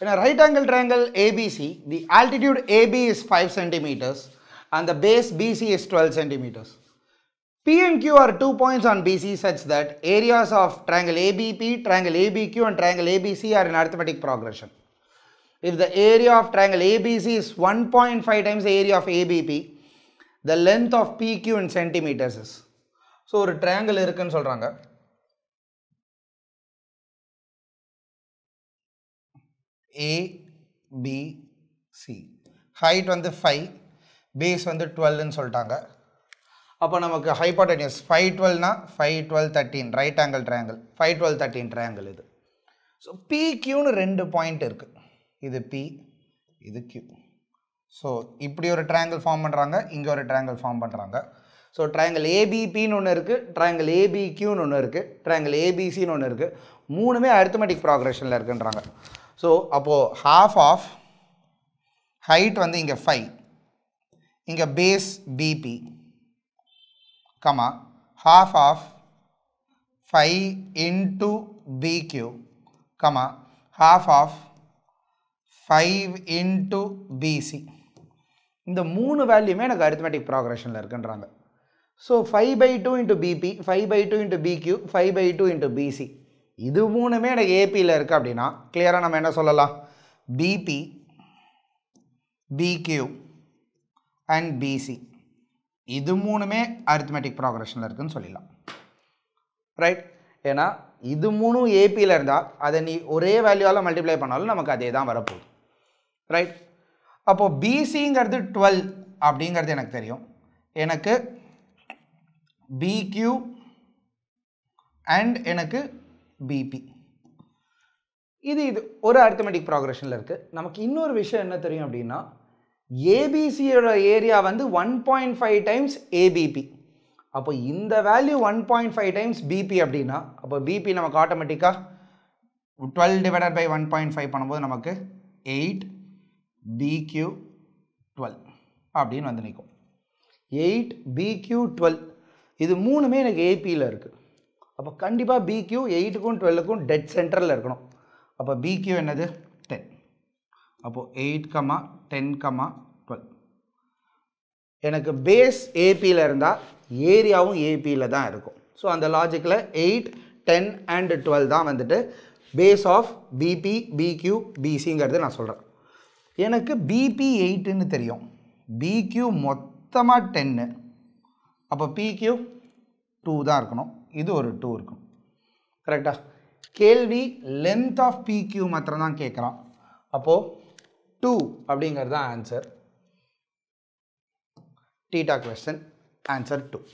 In a right angle triangle ABC, the altitude AB is 5 centimeters and the base BC is 12 centimeters. P and Q are two points on BC such that areas of triangle ABP, triangle ABQ and triangle ABC are in arithmetic progression. If the area of triangle ABC is 1.5 times the area of ABP, the length of PQ in centimeters is. So, a triangle இருக்குன்னு சொல்கிறாங்க ABC height வந்து five base வந்து டுவெல்னு சொல்லிட்டாங்க அப்போ நமக்கு hypotenuse five டுவெல்னா five twelve thirteen right angle triangle five twelve thirteen triangle இது ஸோ பிக்யூன்னு ரெண்டு பாயிண்ட் இருக்குது இது பி இது கியூ ஸோ இப்படி ஒரு ட்ரையாங்கிள் ஃபார்ம் பண்ணுறாங்க இங்கே ஒரு ட்ரையாங்கிள் ஃபார்ம் பண்ணுறாங்க ஸோ ட்ரையாங்கிள் ஏபிபின்னு ஒன்று இருக்குது ட்ரையாங்கிள் ஏபிக்யூன்னு ஒன்று இருக்குது ட்ரையாங்கிள் ஏபிசின்னு ஒன்று இருக்குது மூணுமே அரித்தமெட்டிக் ப்ராக்ரெஷனில் இருக்குன்றாங்க ஸோ அப்போது ஹாஃப் ஆஃப் ஹைட் வந்து இங்கே ஃபைவ் இங்கே base BB comma half of five into PQ comma half of five into PC இந்த மூணு வேல்யூமே எனக்கு அரித்மெட்டிக் ப்ராக்ரஷனில் இருக்குன்றாங்க so five by two into BB five by two into PQ five by two into PC இது மூணுமே எனக்கு ஏபியில் இருக்குது அப்படின்னா கிளியராக நம்ம என்ன சொல்லலாம் பிபி பிக்யூ அண்ட் பிசி இது மூணுமே அரித்மெட்டிக் ப்ராக்ரெஷனில் இருக்குதுன்னு சொல்லிடலாம் ரைட் ஏன்னா இது மூணும் ஏபியில் இருந்தால் அதை நீ ஒரே வேல்யூவால் மல்டிப்ளை பண்ணாலும் நமக்கு அதே தான் வரப்போகுது ரைட் அப்போது பிசிங்கிறது டுவெல் அப்படிங்கிறது எனக்கு தெரியும் எனக்கு பிக்யூ அண்ட் எனக்கு பிபி இது இது ஒரு அர்த்தமெட்டிக் ப்ராக்ரெஷனில் இருக்குது நமக்கு இன்னொரு விஷயம் என்ன தெரியும் அப்படின்னா ஏபிசியோட ஏரியா வந்து one point five times ABB அப்போ இந்த value one point five times BB அப்படின்னா அப்போ பிபி நமக்கு ஆட்டோமேட்டிக்காக twelve divided by one point five பண்ணும்போது நமக்கு எயிட் பிக்யூ டுவெல் அப்படின்னு வந்து நிற்கும் எயிட் பிக்யூ டுவெல் இது மூணுமே எனக்கு ஏபியில் இருக்குது அப்போ கண்டிப்பாக பிக்யூ எயிட்டுக்கும் டுவெல்லுக்கும் டெட் சென்டரில் இருக்கணும் அப்போ பிக்யூ என்னது டென் அப்போது eight comma ten comma twelve எனக்கு பேஸ் ஏபியில் இருந்தால் ஏரியாவும் ஏபியில் தான் இருக்கும் ஸோ அந்த லாஜிக்கில் எயிட் டென் அண்டு டுவெல் தான் வந்துட்டு பேஸ் ஆஃப் பிபி பிக்யூ பிசிங்கிறது நான் சொல்கிறேன் எனக்கு பிபி எயிட்டுன்னு தெரியும் பிக்யூ மொத்தமாக டென்னு அப்போ பிக்யூ டூ தான் இருக்கணும் இது ஒரு டூ இருக்கணும் கரெக்டாக கேள்வி லென்த் ஆஃப் பிக்யூ மாத்திரம் தான் கேட்குறான் அப்போது டூ அப்படிங்கிறது தான் ஆன்சர் டீட்டா கொஸ்டின் ஆன்சர் டூ